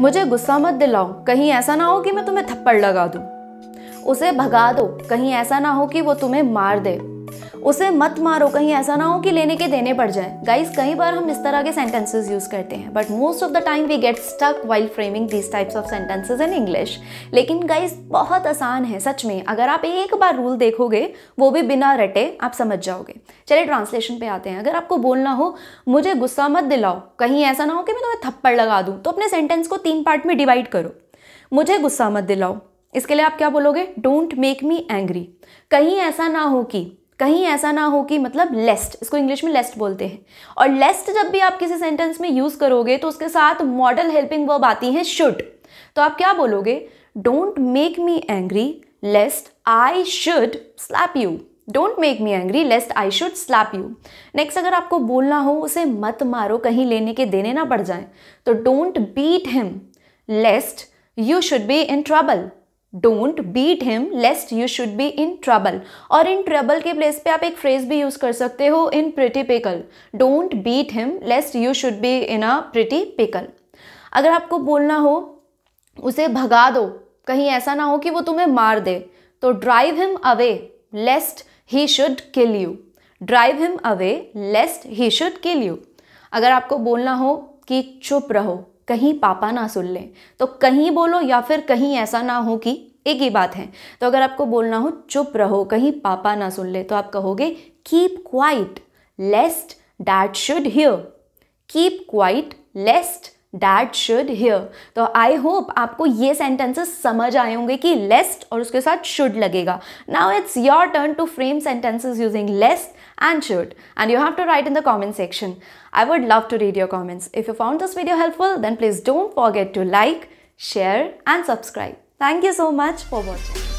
मुझे गुस्सा मत दिलाओ कहीं ऐसा ना हो कि मैं तुम्हें थप्पड़ लगा दूं उसे भगा दो कहीं ऐसा ना हो कि वो तुम्हें मार दे उसे मत मारो कहीं ऐसा ना हो कि लेने के देने पड़ जाए गाइज कई बार हम इस तरह के सेंटेंसेज यूज करते हैं but most of the time we get stuck while framing these types of sentences in English लेकिन गाइज बहुत आसान है सच में अगर आप एक बार रूल देखोगे वो भी बिना रटे आप समझ जाओगे चलिए ट्रांसलेशन पे आते हैं अगर आपको बोलना हो मुझे गुस्सा मत दिलाओ कहीं ऐसा ना हो कि मैं तुम्हें थप्पड़ लगा दूँ तो अपने सेंटेंस को तीन पार्ट में डिवाइड करो मुझे गुस्सा मत दिलाओ इसके लिए आप क्या बोलोगे डोंट मेक मी एंग्री कहीं ऐसा ना हो कि कहीं ऐसा ना हो कि मतलब लेस्ट इसको इंग्लिश में लेस्ट बोलते हैं और लेस्ट जब भी आप किसी सेंटेंस में यूज़ करोगे तो उसके साथ मॉडल हेल्पिंग वर्ब आती है शुड तो आप क्या बोलोगे don't make me angry lest I should slap you don't make me angry lest I should slap you next अगर आपको बोलना हो उसे मत मारो कहीं लेने के देने ना पड़ जाए तो don't beat him lest you should be in trouble don't beat him lest you should be in trouble और इन ट्रबल के प्लेस पे आप एक फ्रेज भी यूज़ कर सकते हो in pretty pickle don't beat him lest you should be in a pretty pickle अगर आपको बोलना हो उसे भगा दो कहीं ऐसा ना हो कि वो तुम्हें मार दे तो drive him away lest he should kill you drive him away lest he should kill you अगर आपको बोलना हो कि चुप रहो कहीं पापा ना सुन लें तो कहीं बोलो या फिर कहीं ऐसा ना हो कि एक ही बात है तो अगर आपको बोलना हो चुप रहो कहीं पापा ना सुन ले तो आप कहोगे keep quiet lest that should hear keep quiet lest that should hear तो आई होप आपको ये सेंटेंसेस समझ आए होंगे कि लेस्ट और उसके साथ शुड लगेगा now it's your turn to frame sentences using lest and should, And you have to write in the comment section. I would love to read your comments. If you found this video helpful, then please don't forget to like, share and subscribe. Thank you so much for watching.